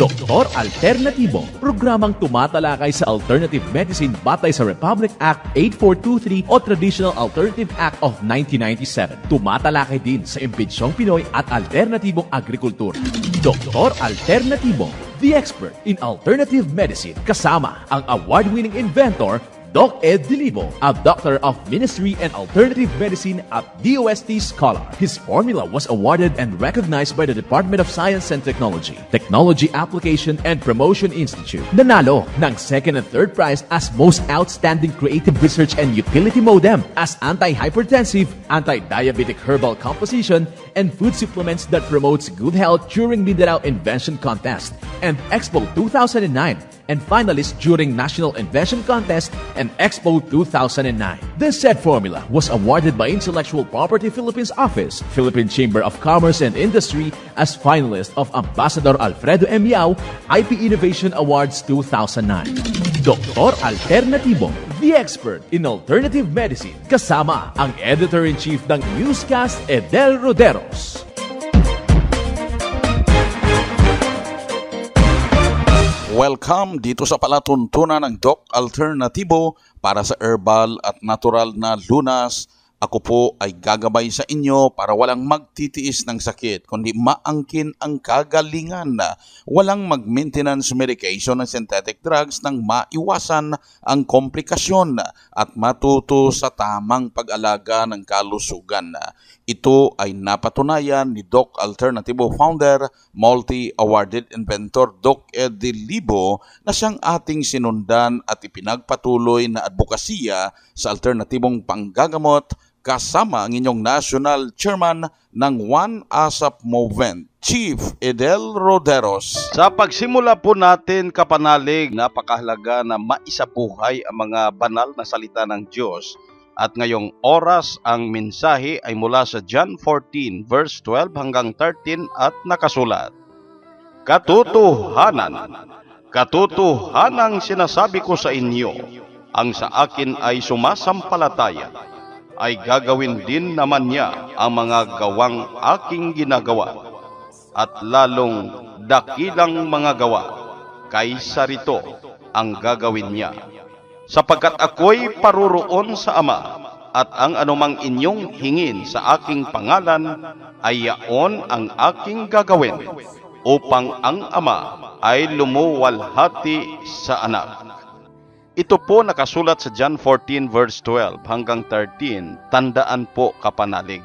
Doktor Alternatibo, programang tumatalakay sa alternative medicine batay sa Republic Act 8423 o Traditional Alternative Act of 1997. Tumatalakay din sa impinsyong Pinoy at alternatibong agrikultura. Doktor Alternatibo, the expert in alternative medicine kasama ang award-winning inventor Doc Ed Dilibo, a doctor of ministry and alternative medicine at DOST Scholar. His formula was awarded and recognized by the Department of Science and Technology, Technology Application and Promotion Institute. Nanalo ng second and third prize as most outstanding creative research and utility modem as anti-hypertensive, anti-diabetic herbal composition, and food supplements that promotes good health during Mindanao Invention Contest and Expo 2009 and finalist during National Invention Contest and Expo 2009. This said formula was awarded by Intellectual Property Philippines Office, Philippine Chamber of Commerce and Industry as finalist of Ambassador Alfredo M. Yao IP Innovation Awards 2009. Dr. Alternativo the expert in alternative medicine kasama ang editor-in-chief ng newscast Edel Roderos. Welcome dito sa palatuntunan ng Doc Alternatibo para sa herbal at natural na lunas ako po ay gagabay sa inyo para walang magtitiis ng sakit, kundi maangkin ang kagalingan. Walang mag-maintenance medication ng synthetic drugs nang maiwasan ang komplikasyon at matuto sa tamang pag-alaga ng kalusugan. Ito ay napatunayan ni Doc Alternativo Founder, Multi-Awarded Inventor Doc Eddie Libo na siyang ating sinundan at ipinagpatuloy na advokasya sa alternatibong panggagamot kasama ang inyong national chairman ng One ASAP Movement, Chief Edel Roderos. Sa pagsimula po natin kapanalig, napakahalaga na maisabuhay ang mga banal na salita ng Diyos. At ngayong oras, ang mensahe ay mula sa John 14 verse 12 hanggang 13 at nakasulat. Katotohanan, katotohanan ang sinasabi ko sa inyo, ang sa akin ay sumasampalataya ay gagawin din naman niya ang mga gawang aking ginagawa at lalong dakilang mga gawa kaysa rito ang gagawin niya. Sapagkat ako'y paruroon sa Ama at ang anumang inyong hingin sa aking pangalan ay yaon ang aking gagawin upang ang Ama ay lumuwalhati sa anak. Ito po nakasulat sa John 14 verse 12 hanggang 13, tandaan po kapanalig,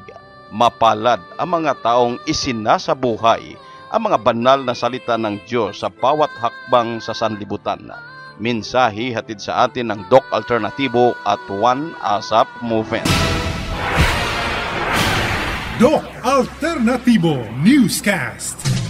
mapalad ang mga taong isinasabuhay ang mga banal na salita ng Diyos sa bawat hakbang sa sanlibutan. Minsahi hatid sa atin ng Doc Alternativo at One Asap Movement. Doc Alternatibo Newscast.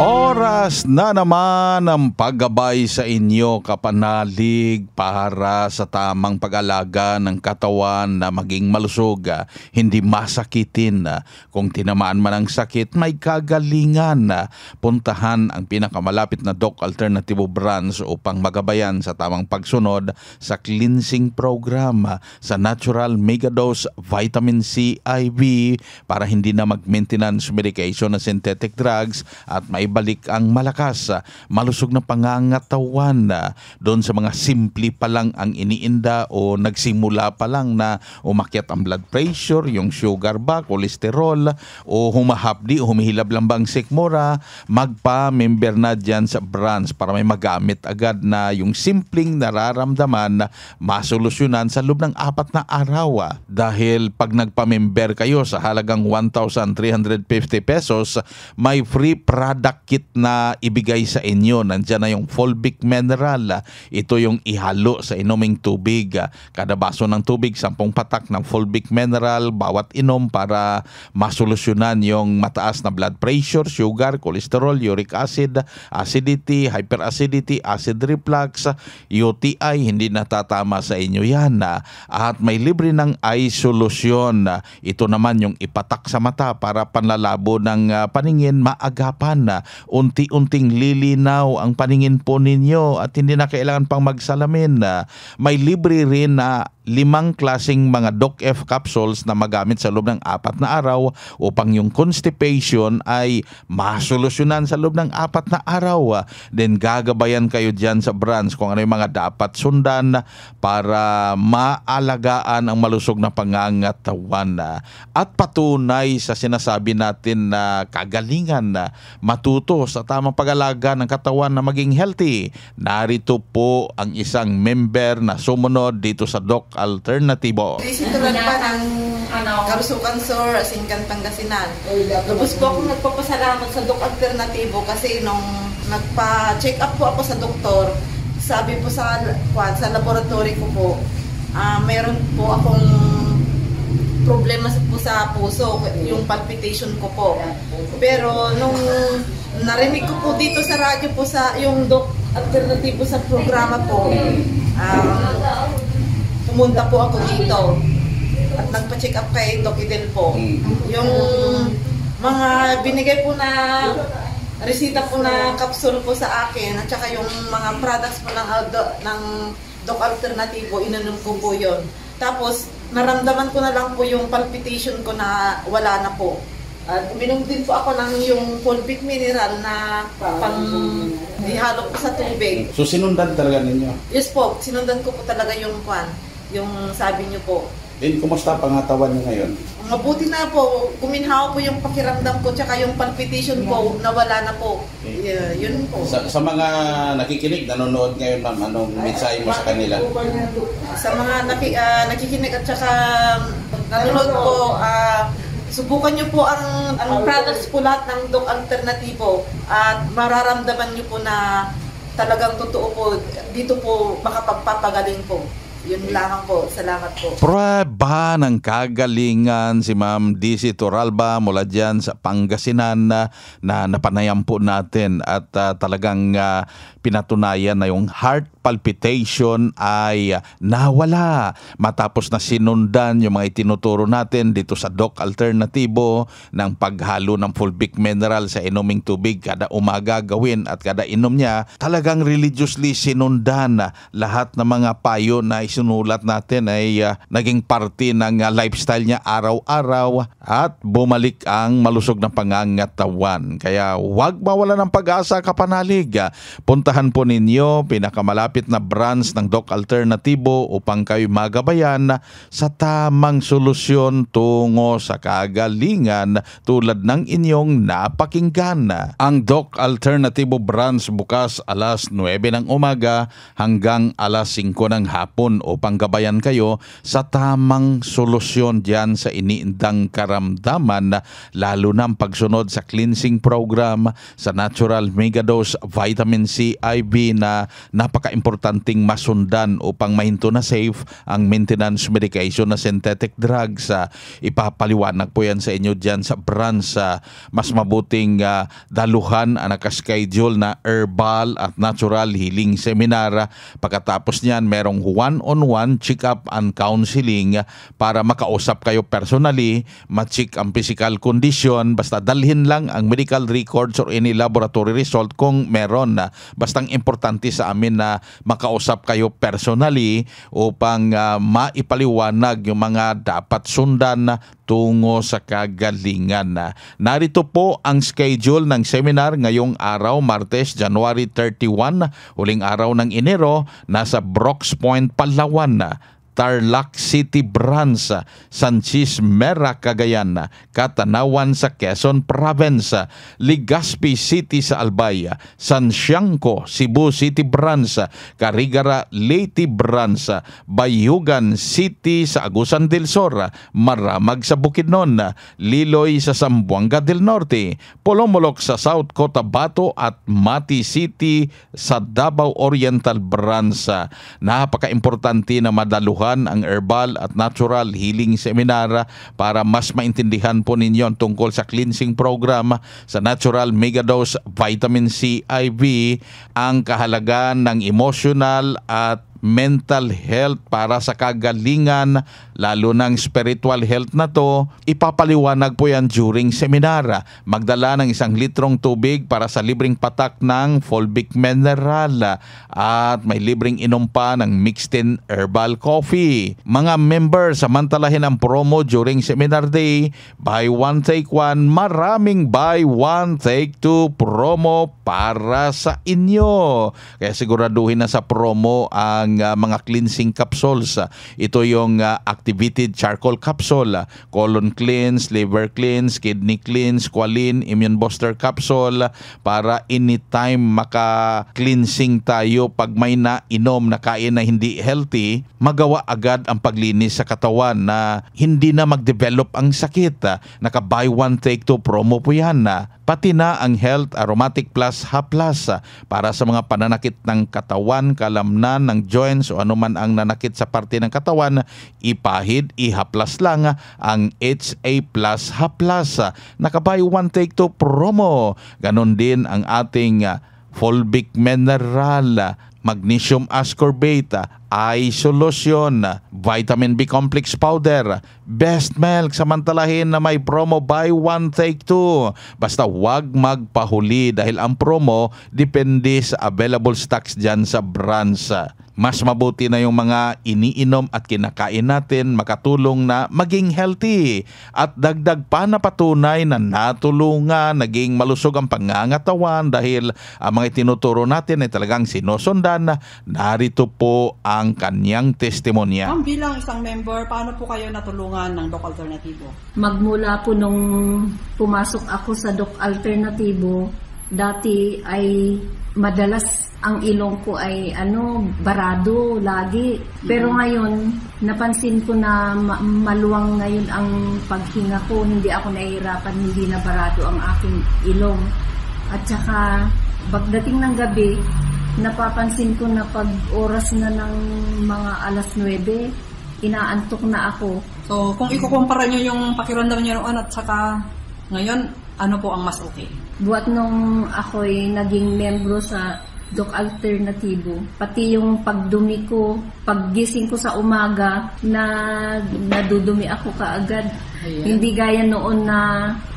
Oras na naman ang paggabay sa inyo kapanalig para sa tamang pag-alaga ng katawan na maging malusog, ah, hindi masakitin. Ah. Kung tinamaan man ang sakit, may kagalingan. Ah. Puntahan ang pinakamalapit na Doc Alternative Brands upang magabayan sa tamang pagsunod sa cleansing program sa Natural Megadose Vitamin C IV para hindi na mag-maintenance medication na synthetic drugs at may balik ang malakas, ah, malusog na pangangatawan ah, doon sa mga simple pa lang ang iniinda o nagsimula pa lang na umakyat ang blood pressure, yung sugar ba, cholesterol, o humahapdi, humihilab lang bang sikmura, magpa-member na dyan sa branch para may magamit agad na yung simpleng nararamdaman na masolusyonan sa loob ng apat na araw. Ah. Dahil pag nagpa-member kayo sa halagang 1,350 pesos, may free product sakit na ibigay sa inyo. Nandiyan na yung fulvic mineral. Ito yung ihalo sa inuming tubig. Kada baso ng tubig, sampung patak ng fulvic mineral bawat inom para masolusyonan yung mataas na blood pressure, sugar, cholesterol, uric acid, acidity, hyperacidity, acid reflux, UTI. Hindi natatama sa inyo yan. At may libre ng eye solution. Ito naman yung ipatak sa mata para panlalabo ng ah, paningin maagapan na unti-unting lilinaw ang paningin po ninyo at hindi na kailangan pang magsalamin. May libre rin na limang klasing mga DOC-F capsules na magamit sa loob ng apat na araw upang yung constipation ay masolusyonan sa loob ng apat na araw. Then gagabayan kayo dyan sa brands kung ano yung mga dapat sundan para maalagaan ang malusog na pangangatawan. At patunay sa sinasabi natin na kagalingan na matuto sa tamang pag-alaga ng katawan na maging healthy. Narito po ang isang member na sumunod dito sa Doc alternatibo. Naisip ko lang pa ng ano, Karusukan Sir, Asingkan, Pangasinan. Lubos po akong nagpapasalamat sa Dok Alternatibo kasi nung nagpa-check up po ako sa doktor, sabi po sa, sa laboratory ko po, uh, meron po akong problema po sa puso, yung palpitation ko po. Pero nung narinig ko po dito sa radyo po sa yung doc alternatibo sa programa po, um, pumunta po ako dito at nagpa-check up kay Dr. Idelpo. Mm. Yung mga binigay po na resita po na kapsul po sa akin at saka yung mga products po ng, uh, ng Doc Alternativo, inanom ko po yun. Tapos, naramdaman ko na lang po yung palpitation ko na wala na po. At uminom din po ako ng yung pulpic mineral na pang ihalo sa tubig. So sinundan talaga ninyo? Yes po, sinundan ko po talaga yung kwan yung sabi niyo po. Then, kumusta pangatawan niyo ngayon? Mabuti na po, kuminhaw po yung pakiramdam ko tsaka yung palpitation po, nawala na po. Okay. Yeah, yun po. Sa, sa mga nakikinig, nanonood ngayon ma'am, anong mensahe mo sa kanila? Sa mga naki, uh, nakikinig at tsaka um, nanonood po, uh, subukan niyo po ang, ang products po lahat ng Doc Alternativo at mararamdaman niyo po na talagang totoo po, dito po makapagpapagaling po. Yun lamang po. Salamat po. Proba ng kagalingan si Ma'am DC Toralba mula dyan sa Pangasinan na, na napanayam po natin at uh, talagang uh, pinatunayan na yung heart palpitation ay nawala matapos na sinundan yung mga itinuturo natin dito sa Doc Alternativo ng paghalo ng fulvic mineral sa inuming tubig kada umaga gawin at kada inom niya talagang religiously sinundan lahat ng mga payo na isinulat natin ay uh, naging parte ng uh, lifestyle niya araw-araw at bumalik ang malusog na pangangatawan. Kaya huwag mawala ng pag-asa kapanalig. Puntahan po ninyo pinakamalapit na branch ng Doc Alternativo upang kayo magabayan sa tamang solusyon tungo sa kagalingan tulad ng inyong napakinggan. Ang Doc Alternativo branch bukas alas 9 ng umaga hanggang alas 5 ng hapon o panggabayan kayo sa tamang solusyon dyan sa iniindang karamdaman lalo na ang pagsunod sa cleansing program sa natural megadose vitamin C IV na napaka-importanting masundan upang mahinto na safe ang maintenance medication na synthetic drugs. Uh, ipapaliwanag po yan sa inyo dyan sa branch sa ah, mas mabuting uh, daluhan ang nakaschedule na herbal at natural healing seminar. Pagkatapos niyan, merong one one-on-one check-up and counseling para makausap kayo personally, ma-check ang physical condition, basta dalhin lang ang medical records or any laboratory result kung meron. Bastang importante sa amin na makausap kayo personally upang uh, maipaliwanag yung mga dapat sundan tungo sa kagalingan. Narito po ang schedule ng seminar ngayong araw, Martes, January 31, huling araw ng Enero, nasa Brooks Point, Palawan Tarlac City Branch, San Mera, Cagayan, Katanawan sa Quezon Province, Ligaspi City sa Albay, San Siangco, Cebu City Branch, Carigara Leyte Branch, Bayugan City sa Agusan del Sur, Maramag sa Bukidnon, Liloy sa Sambuanga del Norte, Polomolok sa South Cotabato at Mati City sa Davao Oriental Branch. Napaka-importante na madaluhan dalaguhan ang herbal at natural healing seminar ah, para mas maintindihan po ninyo tungkol sa cleansing program ah, sa natural megadose vitamin C IV, ang kahalagan ng emotional at mental health para sa kagalingan, lalo ng spiritual health na to, ipapaliwanag po yan during seminar. Magdala ng isang litrong tubig para sa libreng patak ng fulvic mineral at may libreng inom pa ng mixed in herbal coffee. Mga member, samantalahin ang promo during seminar day, buy one take one, maraming buy one take two promo para sa inyo. Kaya siguraduhin na sa promo ang ng uh, mga cleansing capsules. ito yung uh, activated charcoal capsule, ah, colon cleanse, liver cleanse, kidney cleanse, qualin, immune booster capsule para anytime maka-cleansing tayo pag may nainom na kain na hindi healthy, magawa agad ang paglinis sa katawan na hindi na mag-develop ang sakit. Uh, naka buy one take two promo po yan. Uh, pati na ang Health Aromatic Plus Ha Plus para sa mga pananakit ng katawan, kalamnan, ng jaw joints o anuman ang nanakit sa parte ng katawan, ipahid, ihaplas lang ang HA Plus Haplas. Nakabay one take to promo. Ganon din ang ating ah, Folbic Mineral, ah, Magnesium Ascorbate, ah, eye solution, vitamin B complex powder, best milk samantalahin na may promo buy one take two. Basta wag magpahuli dahil ang promo depende sa available stocks dyan sa branch. Mas mabuti na yung mga iniinom at kinakain natin makatulong na maging healthy at dagdag pa na patunay na natulungan, naging malusog ang pangangatawan dahil ang mga itinuturo natin ay talagang sinusundan. Narito po ang ang kanyang testimonya. Ma'am, bilang isang member, paano po kayo natulungan ng Doc Alternativo? Magmula po nung pumasok ako sa Doc Alternativo, dati ay madalas ang ilong ko ay ano barado lagi pero mm-hmm. ngayon napansin ko na ma- maluwang ngayon ang paghinga ko hindi ako nahihirapan hindi na barado ang aking ilong at saka pagdating ng gabi napapansin ko na pag oras na ng mga alas 9, inaantok na ako. So, kung ikukumpara nyo yung pakiramdam nyo noon at saka ngayon, ano po ang mas okay? Buwat nung ako'y naging membro sa Doc Alternativo. Pati yung pagdumi ko, paggising ko sa umaga na nadudumi ako kaagad. Ayan. Hindi gaya noon na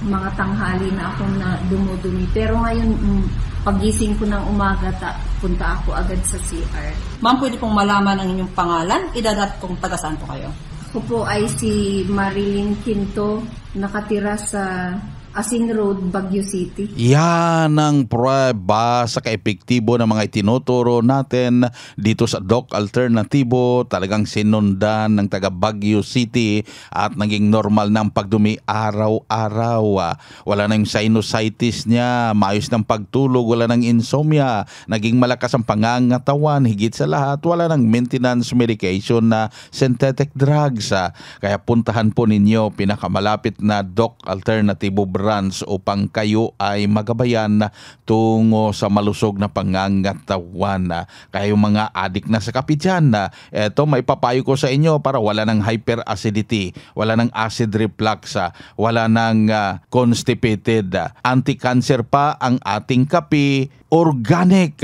mga tanghali na ako na dumudumi. Pero ngayon, mm, pagising ko ng umaga, ta, punta ako agad sa CR. Ma'am, pwede pong malaman ang inyong pangalan, edad kong taga saan po kayo? Ako po ay si Marilyn Quinto, nakatira sa Asin Road, Baguio City. Yan ang prueba sa kaepektibo ng mga itinuturo natin dito sa Doc Alternativo. Talagang sinundan ng taga Baguio City at naging normal na pagdumi araw-araw. Wala na yung sinusitis niya, maayos ng pagtulog, wala ng insomnia, naging malakas ang pangangatawan, higit sa lahat, wala ng maintenance medication na synthetic drugs. Kaya puntahan po ninyo pinakamalapit na Doc Alternativo tolerance upang kayo ay magabayan tungo sa malusog na pangangatawan. Kayo mga adik na sa kapityan, eto maipapayo ko sa inyo para wala ng hyperacidity, wala ng acid reflux, wala ng ah, constipated. Anti-cancer pa ang ating kape, organic,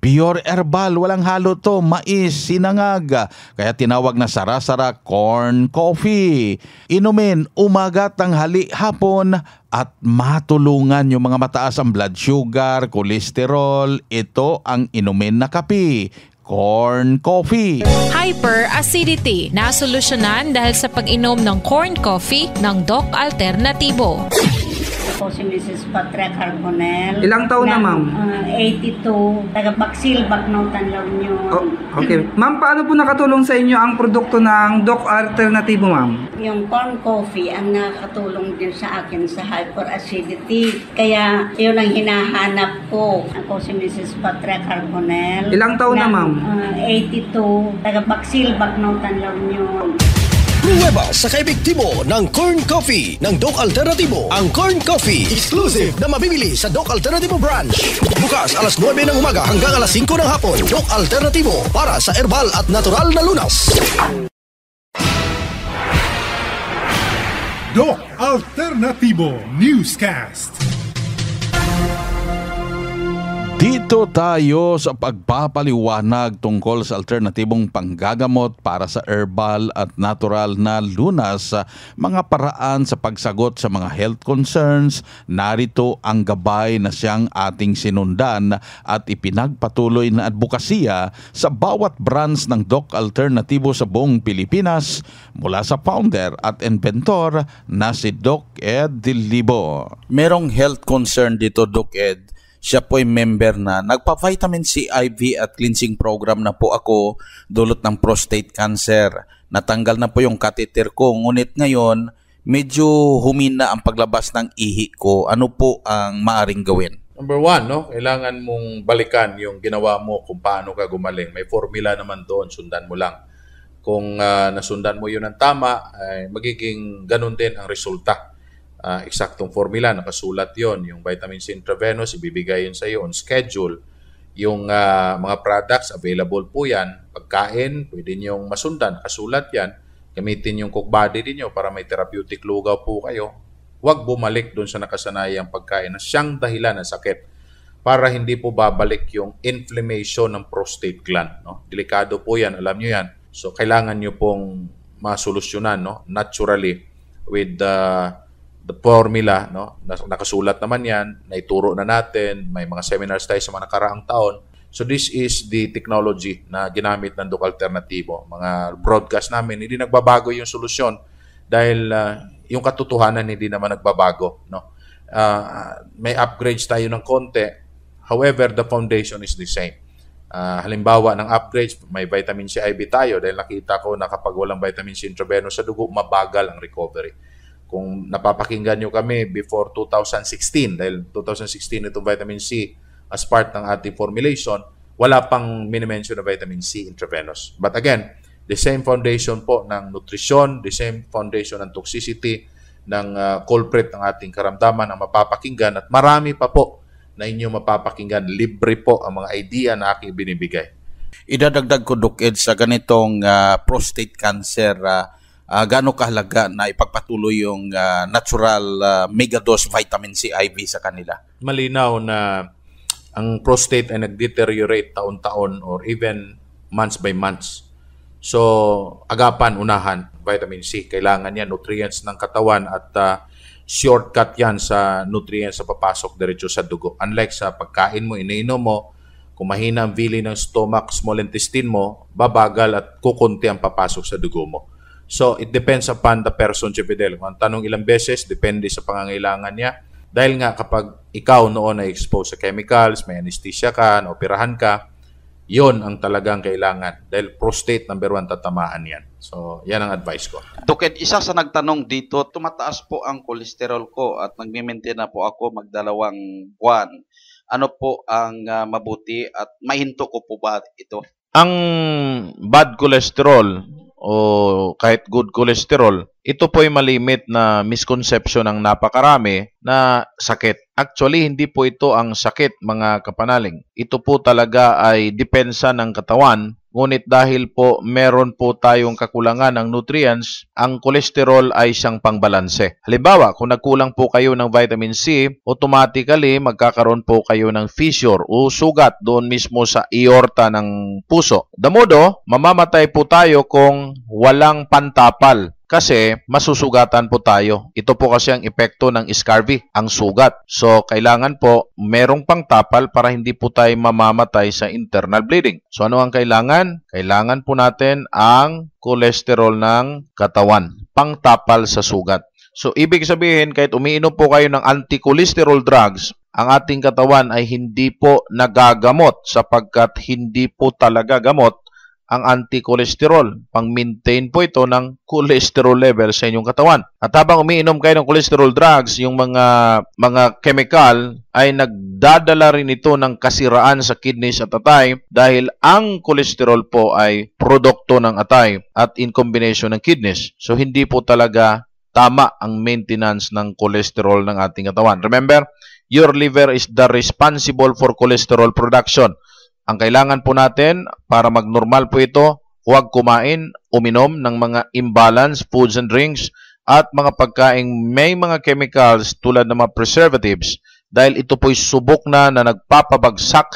Pure herbal, walang halo to, mais, sinangag. Kaya tinawag na sarasara corn coffee. Inumin umaga, tanghali, hapon at matulungan yung mga mataas ang blood sugar, cholesterol. Ito ang inumin na kape corn coffee. Hyperacidity na solusyonan dahil sa pag-inom ng corn coffee ng Doc Alternativo. Ako si Mrs. Patria Carbonel. Ilang taon na, ma'am? Uh, ah, 82. Taga Baksil, Bagnotan, Launion. Oh, okay. ma'am, paano po nakatulong sa inyo ang produkto ng Doc Alternativo, ma'am? Yung corn coffee ang nakatulong din sa akin sa hyperacidity. Kaya yun ang hinahanap ko. Ako si Mrs. Patria Carbonel. Ilang taon na, na ma'am? Uh, ah, 82. Taga Baksil, Bagnotan, Launion. Prueba sa kaibiktibo ng Corn Coffee ng Doc Alternativo. Ang Corn Coffee, exclusive na mabibili sa Doc Alternativo branch. Bukas alas 9 ng umaga hanggang alas 5 ng hapon. Doc Alternativo para sa herbal at natural na lunas. Doc Alternativo Newscast. Dito tayo sa pagpapaliwanag tungkol sa alternatibong panggagamot para sa herbal at natural na lunas, mga paraan sa pagsagot sa mga health concerns, narito ang gabay na siyang ating sinundan at ipinagpatuloy na advokasya sa bawat branch ng Doc Alternatibo sa buong Pilipinas mula sa founder at inventor na si Doc Ed Dilibo. Merong health concern dito Doc Ed siya po ay member na nagpa-vitamin C IV at cleansing program na po ako dulot ng prostate cancer. Natanggal na po yung catheter ko ngunit ngayon medyo humina ang paglabas ng ihi ko. Ano po ang maaring gawin? Number one, no? kailangan mong balikan yung ginawa mo kung paano ka gumaling. May formula naman doon, sundan mo lang. Kung uh, nasundan mo yun ng tama, ay magiging ganun din ang resulta uh, eksaktong formula, nakasulat yon Yung vitamin C intravenous, ibibigay yun sa iyo on schedule. Yung uh, mga products, available po yan. Pagkain, pwede niyong masundan, nakasulat yan. Gamitin yung cook body ninyo para may therapeutic lugaw po kayo. Huwag bumalik doon sa nakasanayang pagkain na siyang dahilan ng sakit para hindi po babalik yung inflammation ng prostate gland. No? Delikado po yan, alam nyo yan. So, kailangan nyo pong masolusyonan no? naturally with the uh, ah, the formula, no? Nakasulat naman yan, naituro na natin, may mga seminars tayo sa mga nakaraang taon. So this is the technology na ginamit ng Duke Alternativo. Mga broadcast namin, hindi nagbabago yung solusyon dahil uh, yung katotohanan hindi naman nagbabago. No? Uh, may upgrades tayo ng konti. However, the foundation is the same. Uh, halimbawa ng upgrades, may vitamin C IV tayo dahil nakita ko na kapag walang vitamin C intravenous sa dugo, mabagal ang recovery kung napapakinggan nyo kami before 2016, dahil 2016 itong vitamin C as part ng ating formulation, wala pang minimension na vitamin C intravenous. But again, the same foundation po ng nutrition, the same foundation ng toxicity, ng uh, culprit ng ating karamdaman ang mapapakinggan at marami pa po na inyo mapapakinggan. Libre po ang mga idea na aking binibigay. Idadagdag ko, Duk Ed, sa ganitong uh, prostate cancer uh, uh, gaano kahalaga na ipagpatuloy yung uh, natural uh, megadose vitamin C IV sa kanila? Malinaw na ang prostate ay nagdeteriorate taon-taon or even months by months. So, agapan, unahan, vitamin C. Kailangan yan, nutrients ng katawan at uh, shortcut yan sa nutrients sa papasok diretso sa dugo. Unlike sa pagkain mo, iniinom mo, kung mahina ang vili ng stomach, small intestine mo, babagal at kukunti ang papasok sa dugo mo. So, it depends upon the person si Fidel. Ang tanong ilang beses, depende sa pangangailangan niya. Dahil nga kapag ikaw noon ay exposed sa chemicals, may anesthesia ka, operahan ka, yon ang talagang kailangan. Dahil prostate number one, tatamaan yan. So, yan ang advice ko. Tukin, isa sa nagtanong dito, tumataas po ang kolesterol ko at nagmimintin na po ako magdalawang buwan. Ano po ang uh, mabuti at mahinto ko po ba ito? Ang bad cholesterol, o kahit good cholesterol, ito po ay malimit na misconception ng napakarami na sakit. Actually, hindi po ito ang sakit mga kapanaling. Ito po talaga ay depensa ng katawan Ngunit dahil po meron po tayong kakulangan ng nutrients, ang kolesterol ay siyang pangbalanse. Halimbawa, kung nagkulang po kayo ng vitamin C, automatically magkakaroon po kayo ng fissure o sugat doon mismo sa aorta ng puso. Damodo, mamamatay po tayo kung walang pantapal kasi masusugatan po tayo. Ito po kasi ang epekto ng scurvy, ang sugat. So, kailangan po merong pangtapal para hindi po tayo mamamatay sa internal bleeding. So, ano ang kailangan? Kailangan po natin ang kolesterol ng katawan, pangtapal sa sugat. So, ibig sabihin, kahit umiinom po kayo ng anti-cholesterol drugs, ang ating katawan ay hindi po nagagamot sapagkat hindi po talaga gamot ang anti-cholesterol. Pang-maintain po ito ng cholesterol level sa inyong katawan. At habang umiinom kayo ng cholesterol drugs, yung mga mga chemical ay nagdadala rin ito ng kasiraan sa kidneys at atay dahil ang cholesterol po ay produkto ng atay at in combination ng kidneys. So hindi po talaga tama ang maintenance ng cholesterol ng ating katawan. Remember, your liver is the responsible for cholesterol production. Ang kailangan po natin para magnormal po ito, huwag kumain, uminom ng mga imbalanced foods and drinks at mga pagkaing may mga chemicals tulad ng mga preservatives dahil ito po'y subok na na nagpapabagsak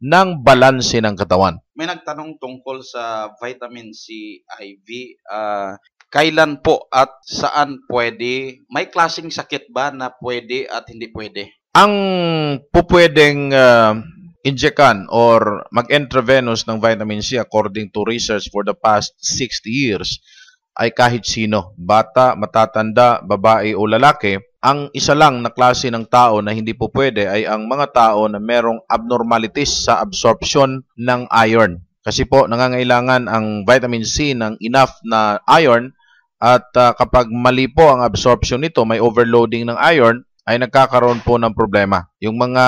ng balanse ng katawan. May nagtanong tungkol sa vitamin C IV. Uh, ah, kailan po at saan pwede? May klasing sakit ba na pwede at hindi pwede? Ang pupwedeng uh, injectan or mag-intravenous ng vitamin C according to research for the past 60 years ay kahit sino, bata, matatanda, babae o lalaki, ang isa lang na klase ng tao na hindi po pwede ay ang mga tao na merong abnormalities sa absorption ng iron. Kasi po nangangailangan ang vitamin C ng enough na iron at uh, kapag mali po ang absorption nito, may overloading ng iron, ay nagkakaroon po ng problema. Yung mga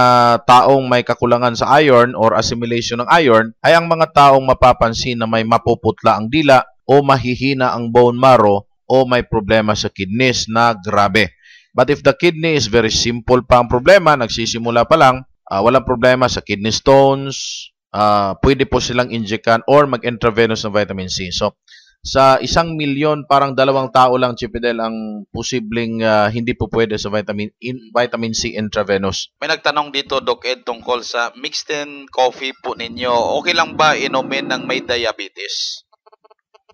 taong may kakulangan sa iron or assimilation ng iron ay ang mga taong mapapansin na may mapuputla ang dila o mahihina ang bone marrow o may problema sa kidneys na grabe. But if the kidney is very simple pa ang problema, nagsisimula pa lang, uh, walang problema sa kidney stones, uh, pwede po silang injectan or mag-intravenous ng vitamin C. So, sa isang milyon, parang dalawang tao lang, Chipidel, ang posibleng uh, hindi po pwede sa vitamin, in, vitamin C intravenous. May nagtanong dito, Doc Ed, tungkol sa mixed in coffee po ninyo. Okay lang ba inumin ng may diabetes?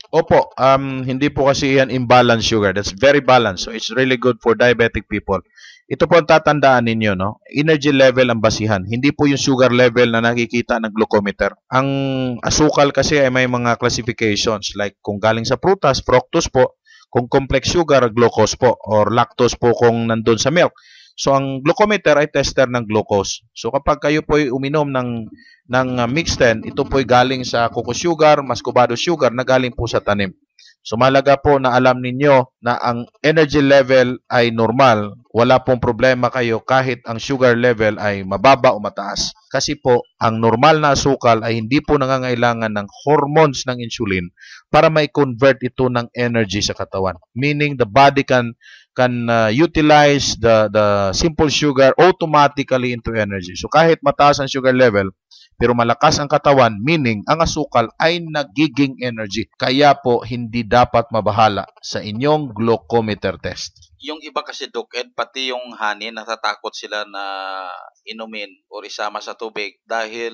Opo, um, hindi po kasi yan imbalanced sugar. That's very balanced. So it's really good for diabetic people. Ito po ang tatandaan ninyo, no? Energy level ang basihan. Hindi po yung sugar level na nakikita ng glucometer. Ang asukal kasi ay may mga classifications like kung galing sa prutas, fructose po. Kung complex sugar, glucose po. Or lactose po kung nandun sa milk. So ang glucometer ay tester ng glucose. So kapag kayo po ay uminom ng ng mixed 10, ito po ay galing sa coco sugar, muscovado sugar na galing po sa tanim. So malaga po na alam ninyo na ang energy level ay normal. Wala pong problema kayo kahit ang sugar level ay mababa o mataas. Kasi po, ang normal na asukal ay hindi po nangangailangan ng hormones ng insulin para may convert ito ng energy sa katawan. Meaning the body can can uh, utilize the the simple sugar automatically into energy. So kahit mataas ang sugar level, pero malakas ang katawan, meaning ang asukal ay nagiging energy. Kaya po hindi dapat mabahala sa inyong glucometer test yung iba kasi Doc Ed, pati yung honey, natatakot sila na inumin or isama sa tubig dahil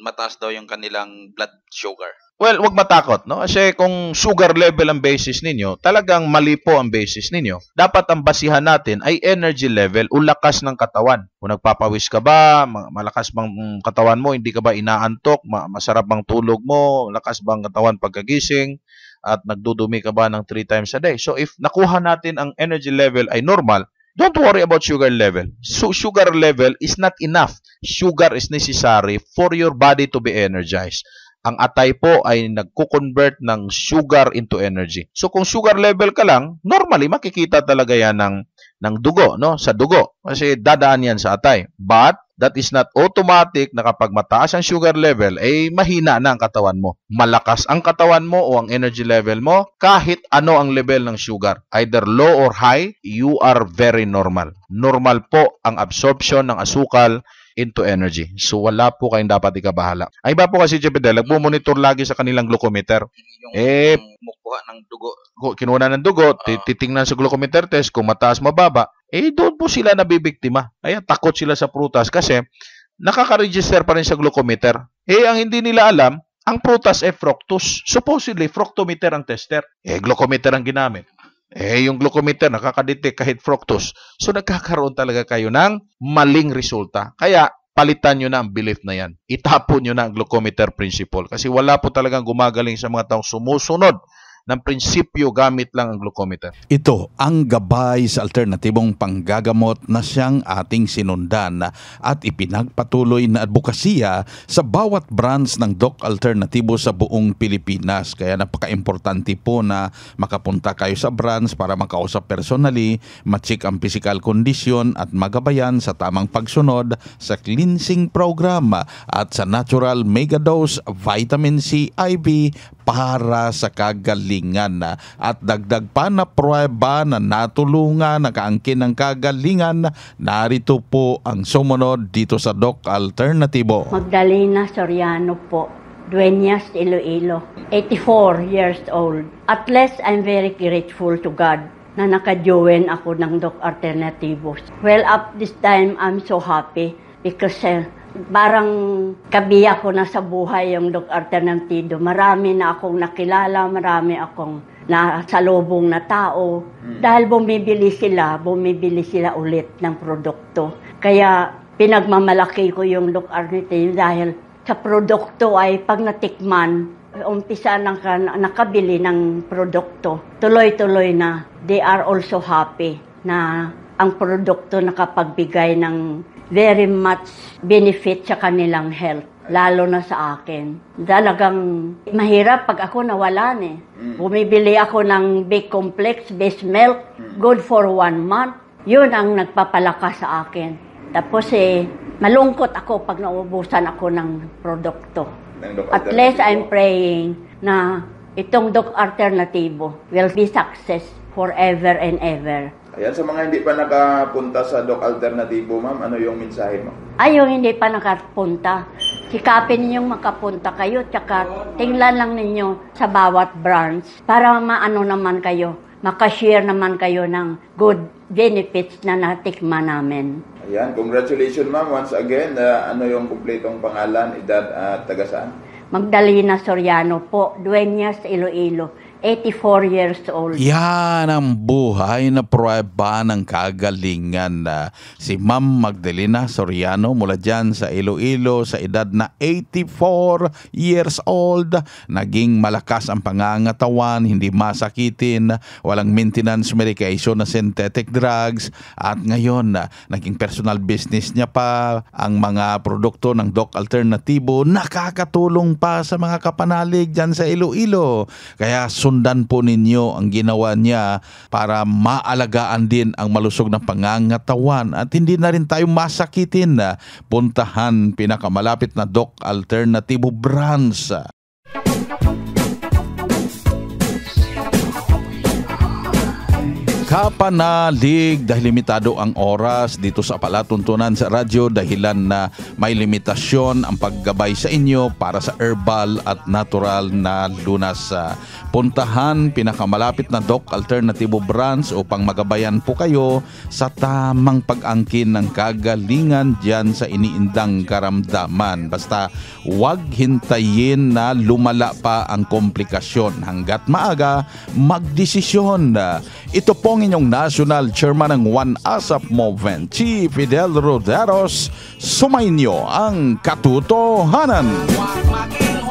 mataas daw yung kanilang blood sugar. Well, wag matakot, no? Kasi kung sugar level ang basis ninyo, talagang mali po ang basis ninyo. Dapat ang basihan natin ay energy level o lakas ng katawan. Kung nagpapawis ka ba, malakas bang katawan mo, hindi ka ba inaantok, masarap bang tulog mo, lakas bang katawan pagkagising, at nagdudumi ka ba ng 3 times a day. So if nakuha natin ang energy level ay normal, don't worry about sugar level. So sugar level is not enough. Sugar is necessary for your body to be energized. Ang atay po ay nagko-convert ng sugar into energy. So kung sugar level ka lang, normally makikita talaga yan ng ng dugo, no? Sa dugo. Kasi dadaan yan sa atay. But, that is not automatic na kapag mataas ang sugar level, eh mahina na ang katawan mo. Malakas ang katawan mo o ang energy level mo kahit ano ang level ng sugar. Either low or high, you are very normal. Normal po ang absorption ng asukal into energy. So wala po kayong dapat ikabahala. Ang iba po kasi si Jepedel, nagmumonitor lagi sa kanilang glucometer. Yung eh, kumukuha ng dugo. Kinuha ng dugo, uh, titingnan sa glucometer test kung mataas, mababa. Eh, doon po sila nabibiktima. Kaya takot sila sa prutas kasi nakaka-register pa rin sa glucometer. Eh, ang hindi nila alam, ang prutas ay fructose. Supposedly, fructometer ang tester. Eh, glucometer ang ginamit. Eh, yung glucometer nakakadetect kahit fructose. So, nagkakaroon talaga kayo ng maling resulta. Kaya, palitan nyo na ang belief na yan. Itapon nyo na ang glucometer principle. Kasi wala po talagang gumagaling sa mga taong sumusunod ng prinsipyo gamit lang ang glucometer. Ito ang gabay sa alternatibong panggagamot na siyang ating sinundan at ipinagpatuloy na advokasya sa bawat branch ng Doc Alternatibo sa buong Pilipinas. Kaya napaka-importante po na makapunta kayo sa branch para makausap personally, ma-check ang physical condition at magabayan sa tamang pagsunod sa cleansing program at sa natural megadose vitamin C IV para sa kagalingan at dagdag pa na pruweba na natulungan nakaangkin ng kagalingan narito po ang sumunod dito sa Doc Alternativo Magdalena Soriano po Dueñas Iloilo 84 years old at least I'm very grateful to God na nakajoin ako ng Doc Alternativos. Well, up this time, I'm so happy because uh, parang kabiya ko na sa buhay yung Dok Artenantido. Marami na akong nakilala, marami akong nasalubong na tao. Hmm. Dahil bumibili sila, bumibili sila ulit ng produkto. Kaya pinagmamalaki ko yung Dok Artenantido dahil sa produkto ay pag natikman, umpisa ng nakabili ng produkto, tuloy-tuloy na they are also happy na ang produkto nakapagbigay ng very much benefit sa kanilang health lalo na sa akin. Talagang mahirap pag ako nawalan eh. Mm. Bumibili ako ng big complex, best milk, mm. good for one month. Yun ang nagpapalakas sa akin. Tapos eh, malungkot ako pag naubusan ako ng produkto. At least I'm praying na itong Doc alternative will be success forever and ever. Ayan, sa mga hindi pa nakapunta sa Doc Alternativo, ma'am, ano yung mensahe mo? Ay, yung hindi pa nakapunta. Sikapin ninyong makapunta kayo, tsaka tingnan lang ninyo sa bawat branch para maano naman kayo, makashare naman kayo ng good benefits na natikman namin. Ayan, congratulations ma'am once again. Uh, ano yung kumpletong pangalan, edad at uh, taga saan? Magdalena Soriano po, Dueñas Iloilo. 84 years old. Yan ang buhay na prueba ng kagalingan na si Ma'am Magdalena Soriano mula dyan sa Iloilo sa edad na 84 years old. Naging malakas ang pangangatawan, hindi masakitin, walang maintenance medication na synthetic drugs at ngayon naging personal business niya pa ang mga produkto ng Doc Alternativo nakakatulong pa sa mga kapanalig dyan sa Iloilo. Kaya sun sundan po ninyo ang ginawa niya para maalagaan din ang malusog na pangangatawan at hindi na rin tayo masakitin. Puntahan pinakamalapit na Doc Alternativo Brands kapanalig dahil limitado ang oras dito sa Palatuntunan sa radyo dahilan na may limitasyon ang paggabay sa inyo para sa herbal at natural na lunas. Puntahan pinakamalapit na Doc Alternative Branch upang magabayan po kayo sa tamang pag-angkin ng kagalingan dyan sa iniindang karamdaman. Basta wag hintayin na lumala pa ang komplikasyon hanggat maaga magdesisyon. Ito pong ang inyong national chairman ng One ASAP Movement, si Fidel Roderos, sumainyo ang katotohanan. Wow,